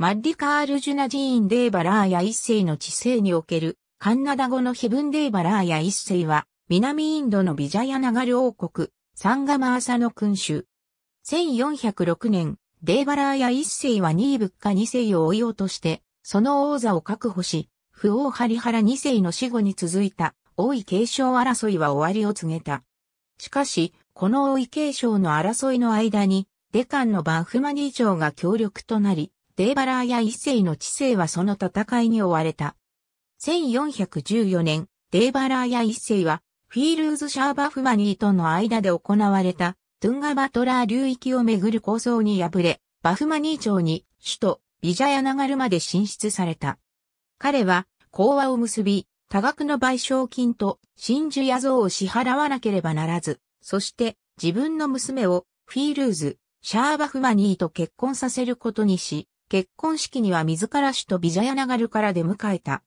マッリカールジュナ寺院デーバラーヤ一世の治世におけるカンナダ語のヘブンデーバラーヤ一世は南インドのビジャヤナガル王国サンガマーサの君主。1406年、デーバラーヤ一世はニーブッカ二世を追い落として、その王座を確保し、不王ハリハラ二世の死後に続いた王位継承争いは終わりを告げた。しかし、この王位継承の争いの間に、デカンのバンフマニー長が協力となり、デーバラーや一世の知性はその戦いに追われた。1414年、デーバラーや一世は、フィールーズ・シャーバフマニーとの間で行われた、トゥンガバトラー流域をめぐる構想に敗れ、バフマニー町に首都ビジャヤナガルまで進出された。彼は講和を結び、多額の賠償金と真珠や像を支払わなければならず、そして自分の娘をフィールーズ、シャーバフマニーと結婚させることにし、結婚式には自ら首都ビジャヤナガルから出迎えた。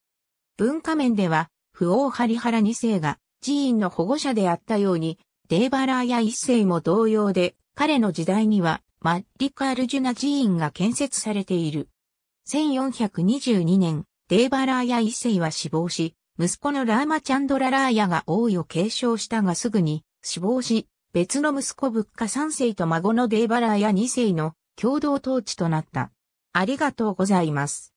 文化面では、不王ハリハラ2世が寺院の保護者であったように、デーバラーや1世も同様で、彼の時代にはマッリカ・アルジュナ寺院が建設されている。1422年、デーバラーヤ一世は死亡し、息子のラーマチャンドララーヤが王位を継承したがすぐに死亡し、別の息子仏家3三世と孫のデーバラーヤ二世の共同統治となった。ありがとうございます。